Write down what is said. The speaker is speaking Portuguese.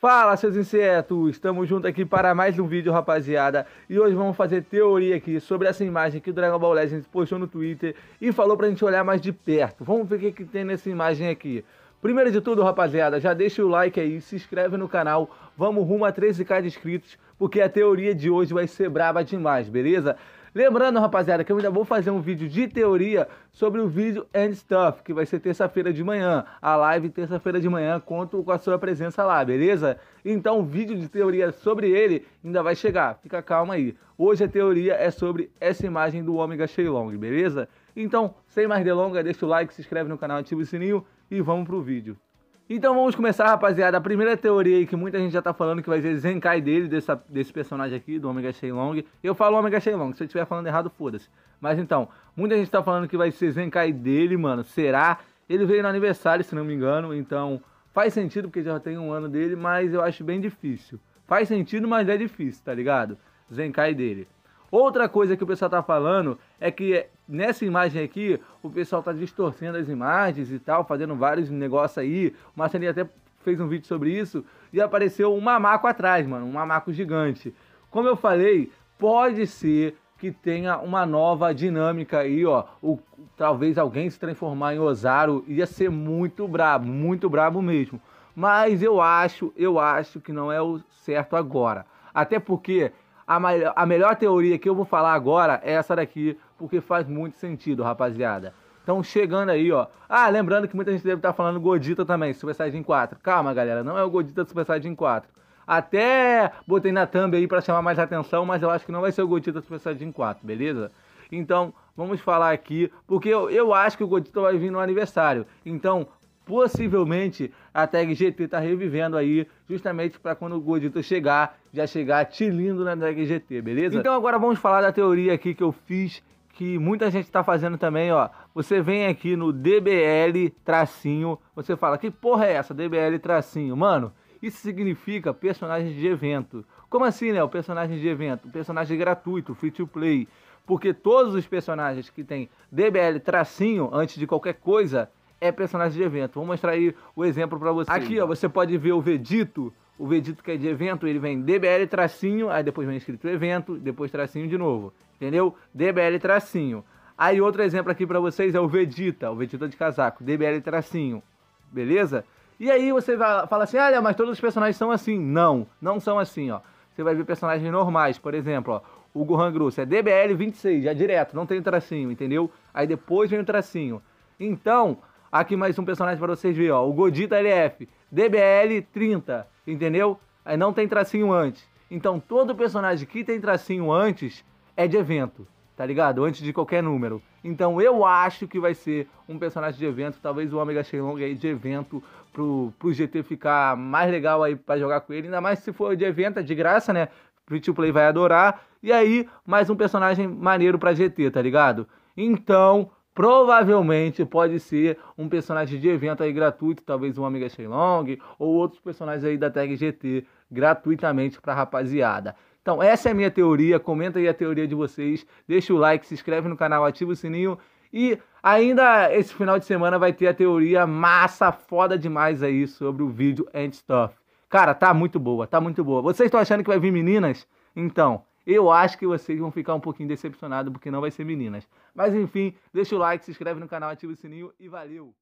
Fala, seus insetos! Estamos juntos aqui para mais um vídeo, rapaziada. E hoje vamos fazer teoria aqui sobre essa imagem que o Dragon Ball Legends postou no Twitter e falou pra gente olhar mais de perto. Vamos ver o que, que tem nessa imagem aqui. Primeiro de tudo, rapaziada, já deixa o like aí, se inscreve no canal, vamos rumo a 13k de inscritos, porque a teoria de hoje vai ser braba demais, beleza? Lembrando, rapaziada, que eu ainda vou fazer um vídeo de teoria sobre o vídeo and stuff, que vai ser terça-feira de manhã. A live terça-feira de manhã, conto com a sua presença lá, beleza? Então, o vídeo de teoria sobre ele ainda vai chegar. Fica calma aí. Hoje a teoria é sobre essa imagem do ômega Shailong, beleza? Então, sem mais delongas, deixa o like, se inscreve no canal, ativa o sininho e vamos pro vídeo. Então vamos começar, rapaziada. A primeira teoria aí que muita gente já tá falando que vai ser Zenkai dele, dessa, desse personagem aqui, do Omega Shenlong. Eu falo Omega Shenlong, se eu estiver falando errado, foda-se. Mas então, muita gente tá falando que vai ser Zenkai dele, mano. Será? Ele veio no aniversário, se não me engano, então faz sentido porque já tem um ano dele, mas eu acho bem difícil. Faz sentido, mas é difícil, tá ligado? Zenkai dele. Outra coisa que o pessoal tá falando é que é, nessa imagem aqui, o pessoal tá distorcendo as imagens e tal, fazendo vários negócios aí. O Marcelinho até fez um vídeo sobre isso e apareceu um mamaco atrás, mano, um mamaco gigante. Como eu falei, pode ser que tenha uma nova dinâmica aí, ó. O, talvez alguém se transformar em Ozaru ia ser muito brabo, muito brabo mesmo. Mas eu acho, eu acho que não é o certo agora. Até porque a, a melhor teoria que eu vou falar agora é essa daqui, porque faz muito sentido, rapaziada. Então, chegando aí, ó. Ah, lembrando que muita gente deve estar tá falando Godita também, Super Saiyajin 4. Calma, galera, não é o Godita do Super Saiyajin 4. Até botei na thumb aí para chamar mais atenção, mas eu acho que não vai ser o Godita do Super Saiyajin 4, beleza? Então, vamos falar aqui, porque eu, eu acho que o Godita vai vir no aniversário. Então, possivelmente a tag GT está revivendo aí, justamente para quando o Godito chegar, já chegar lindo na tag GT, beleza? Então agora vamos falar da teoria aqui que eu fiz, que muita gente está fazendo também, ó. Você vem aqui no DBL tracinho, você fala, que porra é essa, DBL tracinho? Mano, isso significa personagem de evento. Como assim, né? O personagem de evento, personagem gratuito, free to play. Porque todos os personagens que tem DBL tracinho antes de qualquer coisa é personagem de evento. Vou mostrar aí o exemplo para vocês. Aqui, ó, você pode ver o Vedito. O Vedito que é de evento, ele vem DBL tracinho, aí depois vem escrito evento, depois tracinho de novo. Entendeu? DBL tracinho. Aí outro exemplo aqui para vocês é o Vedita, o Vedita de casaco, DBL tracinho. Beleza? E aí você fala assim: "Ah, mas todos os personagens são assim". Não, não são assim, ó. Você vai ver personagens normais, por exemplo, ó, o Gohan Grosso é DBL 26, já direto, não tem tracinho, entendeu? Aí depois vem o tracinho. Então, Aqui mais um personagem para vocês verem, ó. O Godita LF, DBL 30, entendeu? Aí não tem tracinho antes. Então todo personagem que tem tracinho antes é de evento, tá ligado? Antes de qualquer número. Então eu acho que vai ser um personagem de evento, talvez o Omega Shenlong aí de evento pro, pro GT ficar mais legal aí para jogar com ele, ainda mais se for de evento, é de graça, né? Free to Play vai adorar. E aí, mais um personagem maneiro pra GT, tá ligado? Então, provavelmente pode ser um personagem de evento aí gratuito, talvez um Amiga Long ou outros personagens aí da tag GT gratuitamente para rapaziada. Então, essa é a minha teoria. Comenta aí a teoria de vocês, deixa o like, se inscreve no canal, ativa o sininho e ainda esse final de semana vai ter a teoria massa foda demais aí sobre o vídeo and stuff. Cara, tá muito boa, tá muito boa. Vocês estão achando que vai vir meninas? Então, eu acho que vocês vão ficar um pouquinho decepcionados porque não vai ser meninas. Mas enfim, deixa o like, se inscreve no canal, ativa o sininho e valeu!